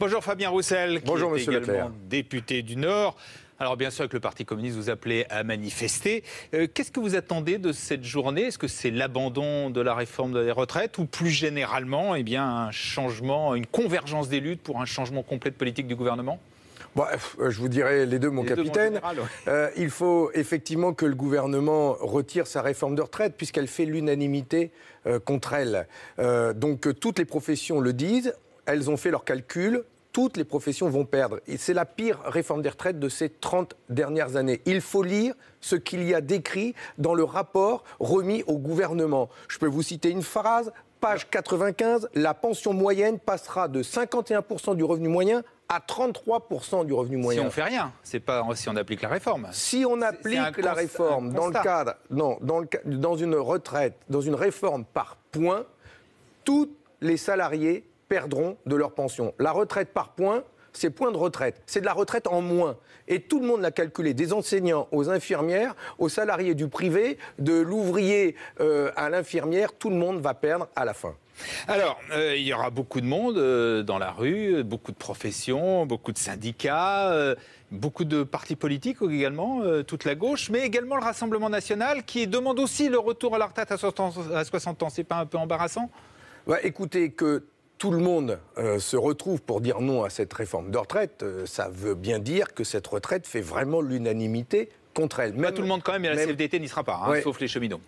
Bonjour Fabien Roussel, qui Bonjour, est Monsieur également député du Nord. Alors bien sûr que le Parti communiste vous appelait à manifester. Euh, qu'est-ce que vous attendez de cette journée Est-ce que c'est l'abandon de la réforme des retraites ou plus généralement eh bien, un changement, une convergence des luttes pour un changement complet de politique du gouvernement bah, euh, je vous dirais les deux, mon capitaine. Euh, il faut effectivement que le gouvernement retire sa réforme de retraite puisqu'elle fait l'unanimité contre elle. donc toutes les professions le disent elles ont fait leurs calculs, toutes les professions vont perdre. Et c'est la pire réforme des retraites de ces 30 dernières années. Il faut lire ce qu'il y a décrit dans le rapport remis au gouvernement. Je peux vous citer une phrase. Page 95, la pension moyenne passera de 51% du revenu moyen à 33% du revenu moyen. Si on fait rien, c'est pas si on applique la réforme. Si on applique la réforme dans le cadre, non, dans, le, dans une retraite, dans une réforme par points, tous les salariés perdront de leur pension. La retraite par point, c'est points de retraite. C'est de la retraite en moins. Et tout le monde l'a calculé, des enseignants aux infirmières, aux salariés du privé, de l'ouvrier euh, à l'infirmière, tout le monde va perdre à la fin. Alors, euh, il y aura beaucoup de monde euh, dans la rue, beaucoup de professions, beaucoup de syndicats, beaucoup de partis politiques également, toute la gauche, mais également le Rassemblement national qui demande aussi le retour à la retraite à 60 ans. ans. C'est pas un peu embarrassant bah, Écoutez, que tout le monde euh, se retrouve pour dire non à cette réforme de retraite, euh, ça veut bien dire que cette retraite fait vraiment l'unanimité contre elle. Mais tout le monde quand même, la CFDT n'y sera pas, hein, sauf les cheminots.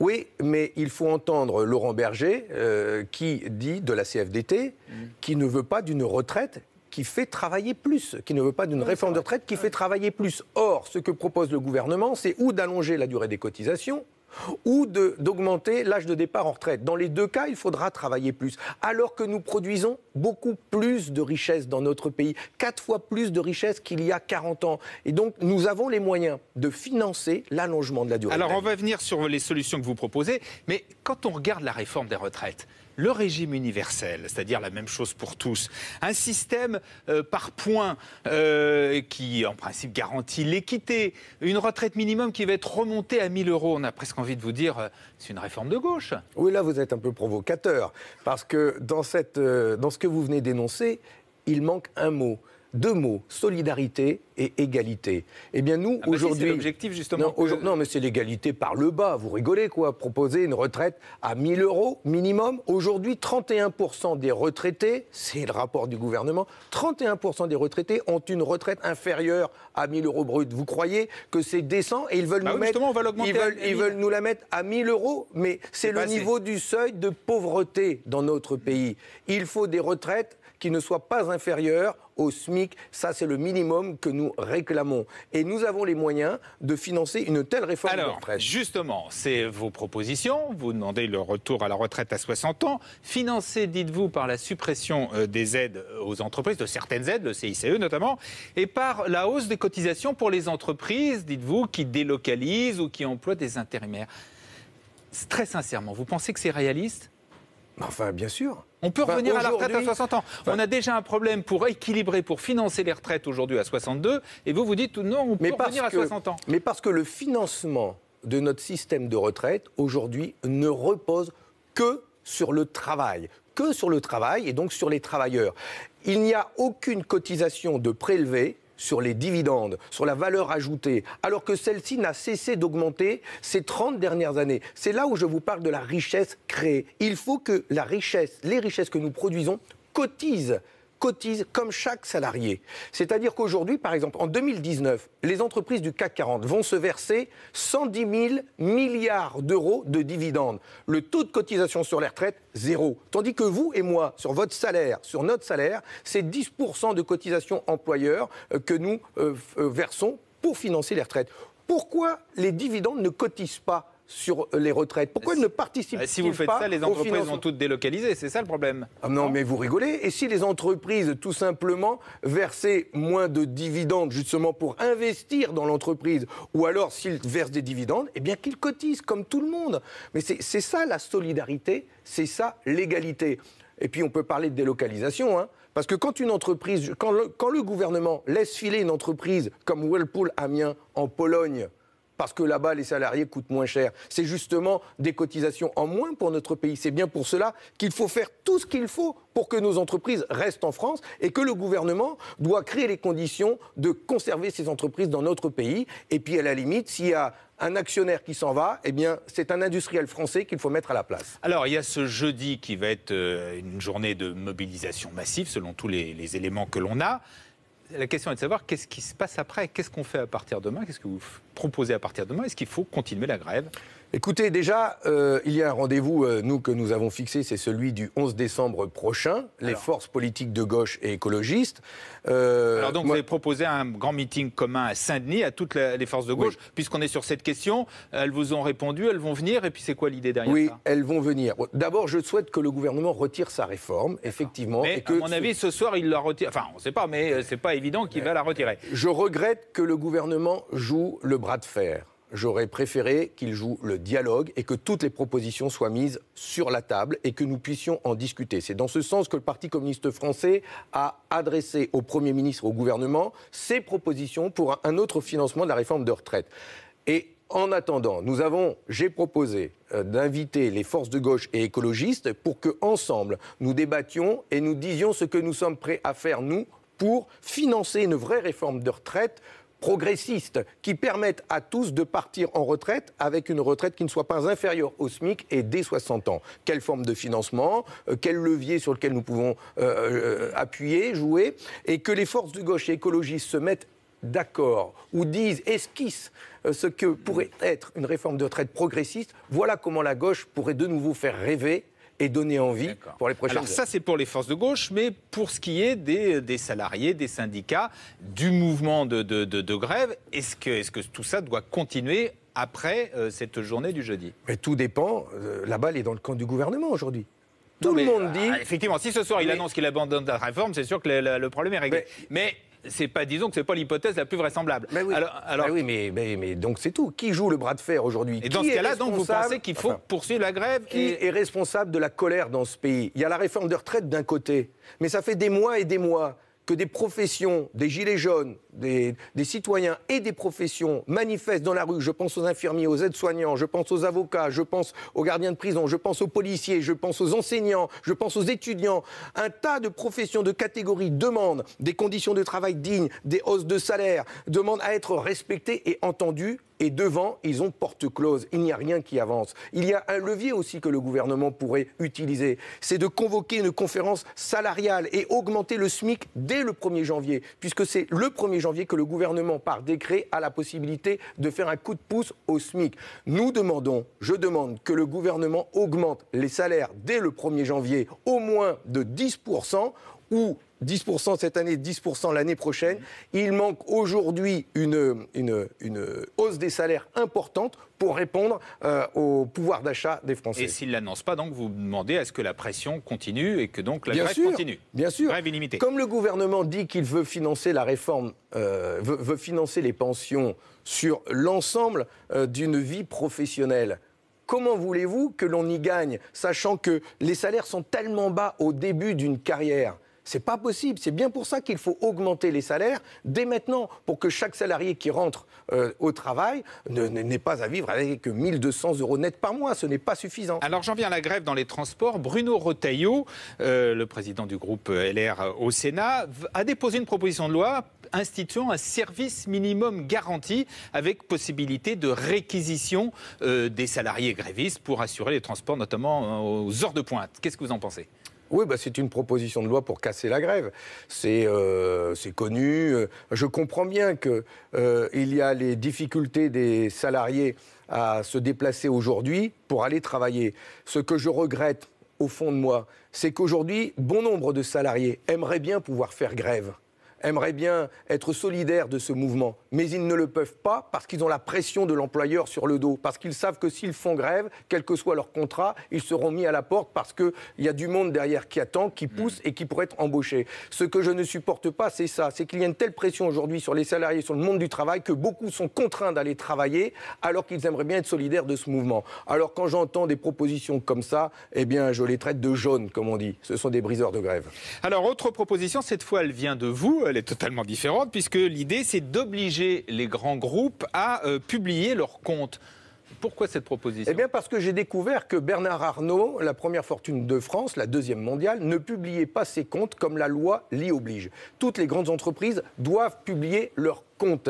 Oui, mais il faut entendre Laurent Berger euh, qui dit de la CFDT qu'il mmh. qui ne veut pas d'une retraite qui fait travailler plus, qui ne veut pas d'une réforme de retraite qui fait travailler plus. Or, ce que propose le gouvernement, c'est ou d'allonger la durée des cotisations, ou d'augmenter l'âge de départ en retraite. Dans les deux cas, il faudra travailler plus, alors que nous produisons beaucoup plus de richesses dans notre pays, quatre fois plus de richesses qu'il y a 40 ans. Et donc, nous avons les moyens de financer l'allongement de la durée. Alors, on va venir sur les solutions que vous proposez, mais quand on regarde la réforme des retraites, le régime universel, c'est-à-dire la même chose pour tous, un système euh, par points euh, qui, en principe, garantit l'équité, une retraite minimum qui va être remontée à 1000 euros, on a presque envie de vous dire, euh, c'est une réforme de gauche. Oui, là, vous êtes un peu provocateur, parce que dans, cette, euh, dans ce que vous venez d'énoncer, il manque un mot deux mots, solidarité et égalité. Eh bien, nous, ah, aujourd'hui. c'est l'objectif, justement. Non, mais c'est l'égalité par le bas. Vous rigolez, quoi. Proposer une retraite à 1000 euros minimum. Aujourd'hui, 31% des retraités, c'est le rapport du gouvernement, 31% des retraités ont une retraite inférieure à 1000 euros brut. Vous croyez que c'est décent et ils veulent bah nous ils, veulent, nous la mettre à 1000 euros, mais c'est le niveau du seuil de pauvreté dans notre pays. Il faut des retraites qui ne soient pas inférieures au SMIC. Ça, c'est le minimum que nous réclamons. Et nous avons les moyens de financer une telle réforme Alors, Justement, c'est vos propositions. Vous demandez le retour à la retraite à 60 ans, financé, dites-vous, par la suppression euh, des aides aux entreprises, de certaines aides, le CICE notamment, et par la hausse des cotisations pour les entreprises, dites-vous, qui délocalisent ou qui emploient des intérimaires. Très sincèrement, vous pensez que c'est réaliste Enfin, bien sûr. On peut revenir à la retraite à 60 ans. on a déjà un problème pour équilibrer, pour financer les retraites aujourd'hui à 62. Et vous, vous dites non, on peut revenir à 60 ans. Mais parce que le financement de notre système de retraite aujourd'hui ne repose que sur le travail, que sur le travail et donc sur les travailleurs. Il n'y a aucune cotisation de prélevé sur les dividendes, sur la valeur ajoutée, alors que celle-ci n'a cessé d'augmenter ces 30 dernières années. C'est là où je vous parle de la richesse créée. Il faut que la richesse, les richesses que nous produisons cotisent cotisent comme chaque salarié. C'est-à-dire qu'aujourd'hui, par exemple, en 2019, les entreprises du CAC 40 vont se verser 110 000 milliards d'euros de dividendes. Le taux de cotisation sur les retraites, zéro. Tandis que vous et moi, sur votre salaire, sur notre salaire, c'est 10 de cotisation employeur euh, que nous euh, euh, versons pour financer les retraites. Pourquoi les dividendes ne cotisent pas sur les retraites Pourquoi ne participent pas ah, Si vous faites ça, les entreprises vont toutes délocaliser, c'est ça le problème. Ah, non, mais vous rigolez. Et si les entreprises, tout simplement, versaient moins de dividendes, justement, pour investir dans l'entreprise, ou alors s'ils versent des dividendes, eh bien qu'ils cotisent, comme tout le monde. Mais c'est ça la solidarité, c'est ça l'égalité. Et puis on peut parler de délocalisation, hein. Parce que quand une entreprise, quand quand le, gouvernement laisse filer une entreprise comme Whirlpool Amiens en Pologne, parce que là-bas, les salariés coûtent moins cher. C'est justement des cotisations en moins pour notre pays. C'est bien pour cela qu'il faut faire tout ce qu'il faut pour que nos entreprises restent en France et que le gouvernement doit créer les conditions de conserver ces entreprises dans notre pays. Et puis, à la limite, s'il y a un actionnaire qui s'en va, eh bien, c'est un industriel français qu'il faut mettre à la place. Alors, il y a ce jeudi qui va être euh, une journée de mobilisation massive, selon tous les, les éléments que l'on a la question est de savoir qu'est-ce qui se passe après, qu'est-ce qu'on fait à partir de demain, qu'est-ce que vous proposez à partir de demain, est-ce qu'il faut continuer la grève Écoutez, déjà, euh, il y a un rendez-vous, euh, nous, que nous avons fixé, c'est celui du 11 décembre prochain, les forces politiques de gauche et écologistes. Euh, Alors donc, vous avez proposé un grand meeting commun à Saint-Denis, à toutes les forces de gauche, puisqu'on est sur cette question. Elles vous ont répondu, elles vont venir, et puis c'est quoi l'idée derrière oui, ça elles vont venir. D'abord, je souhaite que le gouvernement retire sa réforme, effectivement. et à mon avis, ce soir, il la retire. Enfin, on ne sait pas, mais ce n'est pas évident qu'il va la retirer. Je regrette que le gouvernement joue le bras de fer j'aurais préféré qu'il joue le dialogue et que toutes les propositions soient mises sur la table et que nous puissions en discuter. C'est dans ce sens que le Parti communiste français a adressé au Premier ministre au gouvernement ses propositions pour un autre financement de la réforme de retraite. Et en attendant, nous avons, j'ai proposé euh, d'inviter les forces de gauche et écologistes pour que ensemble nous débattions et nous disions ce que nous sommes prêts à faire nous pour financer une vraie réforme de retraite progressistes qui permettent à tous de partir en retraite avec une retraite qui ne soit pas inférieure au SMIC et dès 60 ans. Quelle forme de financement euh, Quel levier sur lequel nous pouvons euh, euh, appuyer, jouer Et que les forces de gauche et écologistes se mettent d'accord ou disent, esquissent ce que pourrait être une réforme de retraite progressiste, voilà comment la gauche pourrait de nouveau faire rêver et donner envie pour les prochaines Alors, ça, c'est pour les forces de gauche, mais pour ce qui est des, salariés, des syndicats, du mouvement de, grève, est-ce que, est que tout ça doit continuer après euh, cette journée du jeudi Mais tout dépend. Euh, la balle est dans le camp du gouvernement aujourd'hui. Tout le monde euh, dit. Ah, effectivement, si ce soir il annonce qu'il abandonne la réforme, c'est sûr que le, problème est réglé. mais c'est pas, disons que c'est pas l'hypothèse la plus vraisemblable. Mais oui. Alors, Mais donc c'est tout. Qui joue le bras de fer aujourd'hui Et dans ce cas-là, donc vous pensez qu'il faut poursuivre la grève Qui est responsable de la colère dans ce pays Il y a la réforme des retraites d'un côté, mais ça fait des mois et des mois que des professions, des gilets jaunes, des, citoyens et des professions manifestent dans la rue. Je pense aux infirmiers, aux aides-soignants, je pense aux avocats, je pense aux gardiens de prison, je pense aux policiers, je pense aux enseignants, je pense aux étudiants. Un tas de professions, de catégories demandent des conditions de travail dignes, des hausses de salaire, demandent à être respectées et entendues et devant, ils ont porte close. Il n'y a rien qui avance. Il y a un levier aussi que le gouvernement pourrait utiliser, c'est de convoquer une conférence salariale et augmenter le SMIC dès le 1er janvier, puisque c'est le 1er janvier que le gouvernement, par décret, a la possibilité de faire un coup de pouce au SMIC. Nous demandons, je demande que le gouvernement augmente les salaires dès le 1er janvier au moins de 10% ou 10% cette année, 10% l'année prochaine. Il manque aujourd'hui une, une, hausse des salaires importante pour répondre euh, au pouvoir d'achat des Français. Et s'il ne l'annonce pas, donc vous demandez à ce que la pression continue et que donc la grève continue Bien sûr. Comme le gouvernement dit qu'il veut financer la réforme, euh, veut, financer les pensions sur l'ensemble euh, d'une vie professionnelle, comment voulez-vous que l'on y gagne, sachant que les salaires sont tellement bas au début d'une carrière c'est pas possible. C'est bien pour ça qu'il faut augmenter les salaires dès maintenant pour que chaque salarié qui rentre euh, au travail n'ait pas à vivre avec 1200 euros net par mois. Ce n'est pas suffisant. Alors j'en viens à la grève dans les transports. Bruno Rotaillot, euh, le président du groupe euh, LR au Sénat, a déposé une proposition de loi instituant un service minimum garanti avec possibilité de réquisition des salariés grévistes pour assurer les transports, notamment aux heures de pointe. Qu'est-ce que vous en pensez oui, bah, c'est une proposition de loi pour casser la grève. C'est euh, connu. Euh, je comprends bien qu'il euh, y a les difficultés des salariés à se déplacer aujourd'hui pour aller travailler. Ce que je regrette, au fond de moi, c'est qu'aujourd'hui, bon nombre de salariés aimeraient bien pouvoir faire grève aimeraient bien être solidaires de ce mouvement, mais ils ne le peuvent pas parce qu'ils ont la pression de l'employeur sur le dos, parce qu'ils savent que s'ils font grève, quel que soit leur contrat, ils seront mis à la porte parce qu'il y a du monde derrière qui attend, qui mm. pousse et qui pourrait être embauché. Ce que je ne supporte pas, c'est ça, c'est qu'il y a une telle pression aujourd'hui sur les salariés, sur le monde du travail, que beaucoup sont contraints d'aller travailler alors qu'ils aimeraient bien être solidaires de ce mouvement. Alors quand j'entends des propositions comme ça, eh bien je les traite de jaunes, comme on dit. Ce sont des briseurs de grève. Alors autre proposition, cette fois elle vient de vous elle est totalement différente, puisque l'idée, c'est d'obliger les grands groupes à euh, publier leurs comptes. Pourquoi cette proposition Eh bien parce que j'ai découvert que Bernard Arnault, la première fortune de France, la deuxième mondiale, ne publiait pas ses comptes comme la loi l'y oblige. Toutes les grandes entreprises doivent publier leurs comptes.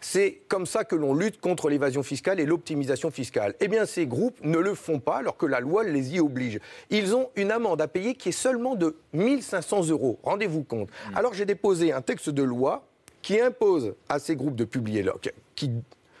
C'est comme ça que l'on lutte contre l'évasion fiscale et l'optimisation fiscale. Eh bien, ces groupes ne le font pas alors que la loi les y oblige. Ils ont une amende à payer qui est seulement de 1500 euros. Rendez-vous compte. Hmm. Alors, j'ai déposé un texte de loi qui impose à ces groupes de publier leur... qui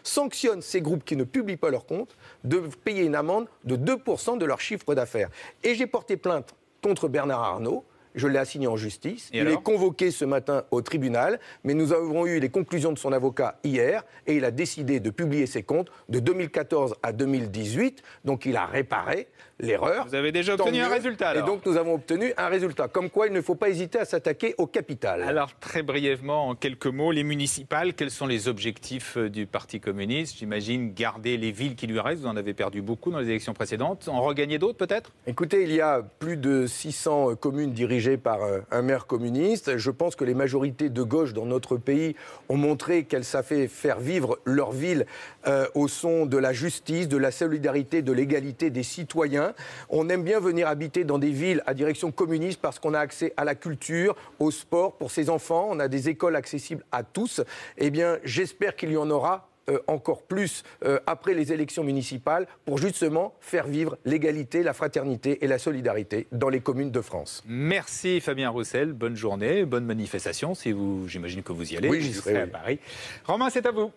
sanctionne ces groupes qui ne publient pas leurs comptes de payer une amende de 2% de leur chiffre d'affaires. Et j'ai porté plainte contre Bernard Arnault je l'ai assigné en justice. il est convoqué ce matin au tribunal, mais nous avons eu les conclusions de son avocat hier et il a décidé de publier ses comptes de 2014 à 2018. Donc il a réparé l'erreur. Vous avez déjà obtenu un résultat. Et donc nous avons obtenu un résultat. Comme quoi, il ne faut pas hésiter à s'attaquer au capital. Alors très brièvement, en quelques mots, les municipales, quels sont les objectifs euh, du Parti communiste J'imagine garder les villes qui lui restent. Vous en avez perdu beaucoup dans les élections précédentes. En regagner d'autres peut-être Écoutez, il y a plus de 600 euh, communes dirigées par euh, un maire communiste. Je pense que les majorités de gauche dans notre pays ont montré qu'elles savent faire vivre leur ville euh, au son de la justice, de la solidarité, de l'égalité des citoyens. On aime bien venir habiter dans des villes à direction communiste parce qu'on a accès à la culture, au sport pour ses enfants, on a des écoles accessibles à tous. Eh bien, j'espère qu'il y en aura euh, encore plus euh, après les élections municipales pour justement faire vivre l'égalité, la fraternité et la solidarité dans les communes de France. Merci Fabien Roussel, bonne journée, bonne manifestation si vous j'imagine que vous y allez. Oui, serai à Paris. Romain, c'est à vous.